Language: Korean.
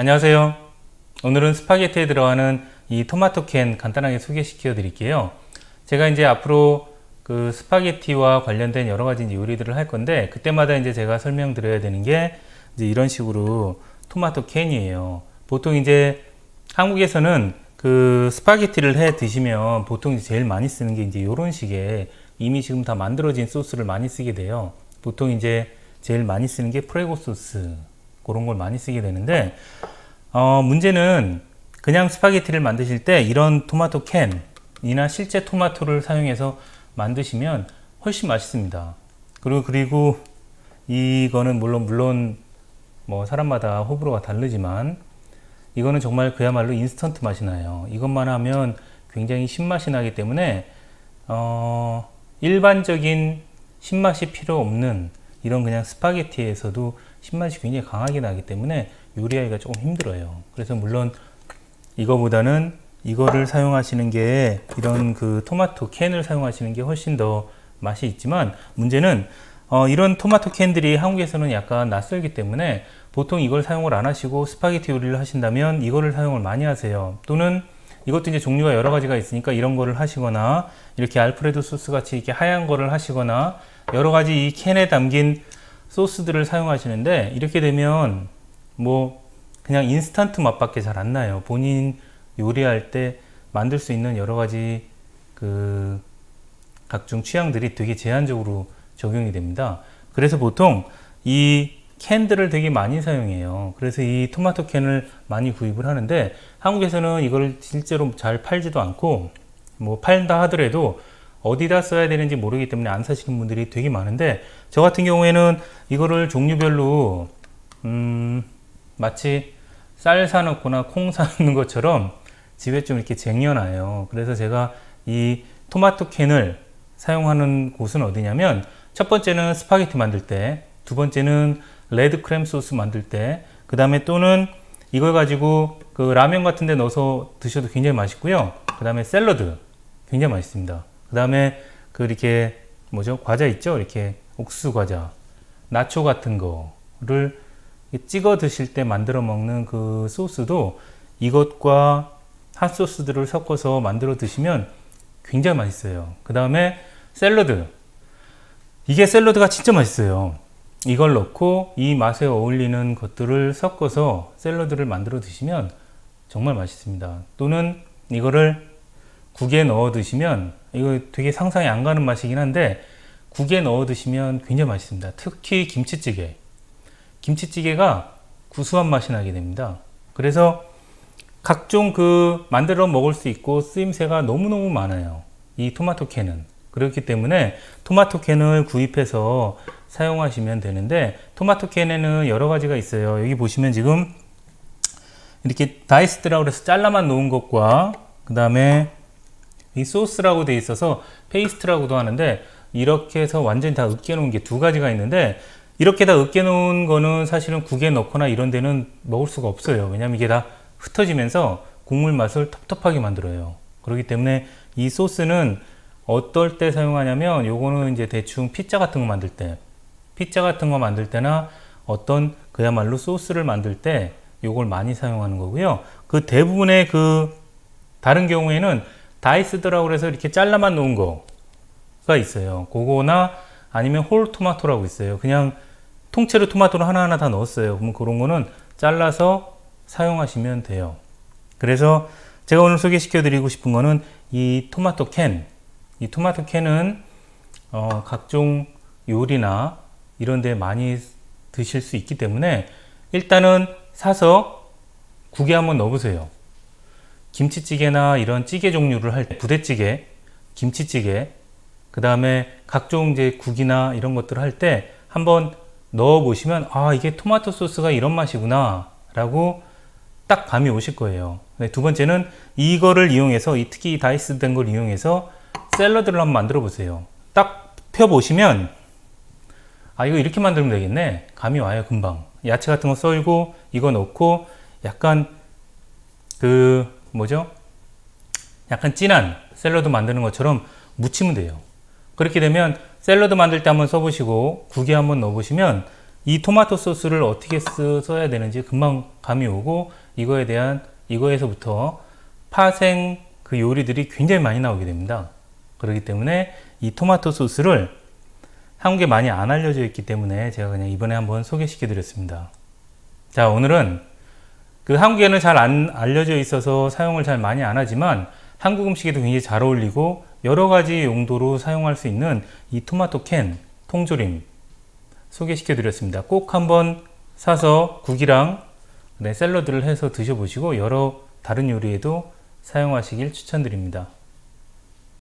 안녕하세요. 오늘은 스파게티에 들어가는 이 토마토 캔 간단하게 소개시켜 드릴게요. 제가 이제 앞으로 그 스파게티와 관련된 여러 가지 요리들을 할 건데 그때마다 이제 제가 설명드려야 되는 게 이제 이런 식으로 토마토 캔이에요. 보통 이제 한국에서는 그 스파게티를 해 드시면 보통 제일 많이 쓰는 게 이제 이런 식의 이미 지금 다 만들어진 소스를 많이 쓰게 돼요. 보통 이제 제일 많이 쓰는 게 프레고 소스 그런 걸 많이 쓰게 되는데 어, 문제는 그냥 스파게티를 만드실 때 이런 토마토 캔이나 실제 토마토를 사용해서 만드시면 훨씬 맛있습니다. 그리고 그리고 이거는 물론 물론 뭐 사람마다 호불호가 다르지만 이거는 정말 그야말로 인스턴트 맛이 나요. 이것만 하면 굉장히 신맛이 나기 때문에 어, 일반적인 신맛이 필요 없는 이런 그냥 스파게티에서도 신맛이 굉장히 강하게 나기 때문에 요리하기가 조금 힘들어요. 그래서 물론 이거보다는 이거를 사용하시는 게 이런 그 토마토 캔을 사용하시는 게 훨씬 더 맛이 있지만 문제는 어, 이런 토마토 캔들이 한국에서는 약간 낯설기 때문에 보통 이걸 사용을 안 하시고 스파게티 요리를 하신다면 이거를 사용을 많이 하세요. 또는 이것도 이제 종류가 여러 가지가 있으니까 이런 거를 하시거나 이렇게 알프레도 소스 같이 이렇게 하얀 거를 하시거나 여러 가지 이 캔에 담긴 소스들을 사용하시는데 이렇게 되면 뭐 그냥 인스턴트 맛밖에 잘 안 나요. 본인 요리할 때 만들 수 있는 여러 가지 그 각종 취향들이 되게 제한적으로 적용이 됩니다. 그래서 보통 이 캔들을 되게 많이 사용해요. 그래서 이 토마토 캔을 많이 구입을 하는데 한국에서는 이걸 실제로 잘 팔지도 않고 뭐 팔다 하더라도 어디다 써야 되는지 모르기 때문에 안 사시는 분들이 되게 많은데 저 같은 경우에는 이거를 종류별로 음, 마치 쌀 사놓거나 콩 사놓는 것처럼 집에 좀 이렇게 쟁여놔요. 그래서 제가 이 토마토 캔을 사용하는 곳은 어디냐면 첫 번째는 스파게티 만들 때, 두 번째는 레드 크램 소스 만들 때, 그 다음에 또는 이걸 가지고 그 라면 같은 데 넣어서 드셔도 굉장히 맛있고요. 그 다음에 샐러드 굉장히 맛있습니다. 그 다음에 그 이렇게 뭐죠? 과자 있죠? 이렇게 옥수 과자, 나초 같은 거를 찍어 드실 때 만들어 먹는 그 소스도 이것과 핫 소스들을 섞어서 만들어 드시면 굉장히 맛있어요. 그 다음에 샐러드. 이게 샐러드가 진짜 맛있어요. 이걸 넣고 이 맛에 어울리는 것들을 섞어서 샐러드를 만들어 드시면 정말 맛있습니다. 또는 이거를 국에 넣어 드시면 이거 되게 상상이 안 가는 맛이긴 한데 국에 넣어 드시면 굉장히 맛있습니다. 특히 김치찌개. 김치찌개가 구수한 맛이 나게 됩니다. 그래서 각종 그 만들어 먹을 수 있고 쓰임새가 너무너무 많아요. 이 토마토 캔은. 그렇기 때문에 토마토 캔을 구입해서 사용하시면 되는데 토마토 캔에는 여러 가지가 있어요. 여기 보시면 지금 이렇게 다이스드라고 해서 잘라만 놓은 것과 그 다음에 이 소스라고 돼 있어서 페이스트라고도 하는데 이렇게 해서 완전히 다 으깨놓은 게 두 가지가 있는데 이렇게 다 으깨놓은 거는 사실은 국에 넣거나 이런 데는 먹을 수가 없어요. 왜냐면 이게 다 흩어지면서 국물 맛을 텁텁하게 만들어요. 그렇기 때문에 이 소스는 어떨 때 사용하냐면 요거는 이제 대충 피자 같은 거 만들 때 피자 같은 거 만들 때나 어떤 그야말로 소스를 만들 때 요걸 많이 사용하는 거고요. 그 대부분의 그 다른 경우에는 다이스드라고 그래서 이렇게 잘라만 놓은 거가 있어요. 그거나 아니면 홀 토마토라고 있어요. 그냥 통째로 토마토를 하나하나 다 넣었어요. 그러면 그런 거는 잘라서 사용하시면 돼요. 그래서 제가 오늘 소개시켜 드리고 싶은 거는 이 토마토 캔. 이 토마토 캔은 어, 각종 요리나 이런 데 많이 드실 수 있기 때문에 일단은 사서 국에 한번 넣어보세요. 김치찌개나 이런 찌개 종류를 할 때 부대찌개, 김치찌개, 그 다음에 각종 이제 국이나 이런 것들을 할 때 한번 넣어 보시면 아 이게 토마토 소스가 이런 맛이구나 라고 딱 감이 오실 거예요 네, 두 번째는 이거를 이용해서 이 특히 다이스 된 걸 이용해서 샐러드를 한번 만들어 보세요 딱 펴보시면 아 이거 이렇게 만들면 되겠네 감이 와요 금방 야채 같은 거 썰고 이거 넣고 약간 그 뭐죠? 약간 진한 샐러드 만드는 것처럼 무치면 돼요. 그렇게 되면 샐러드 만들 때 한번 써보시고 국에 한번 넣어보시면 이 토마토 소스를 어떻게 써야 되는지 금방 감이 오고 이거에 대한 이거에서부터 파생 그 요리들이 굉장히 많이 나오게 됩니다. 그렇기 때문에 이 토마토 소스를 한국에 많이 안 알려져 있기 때문에 제가 그냥 이번에 한번 소개시켜 드렸습니다. 자 오늘은 그 한국에는 잘 안 알려져 있어서 사용을 잘 많이 안 하지만 한국 음식에도 굉장히 잘 어울리고 여러 가지 용도로 사용할 수 있는 이 토마토 캔 통조림 소개시켜 드렸습니다. 꼭 한번 사서 국이랑 네, 샐러드를 해서 드셔보시고 여러 다른 요리에도 사용하시길 추천드립니다.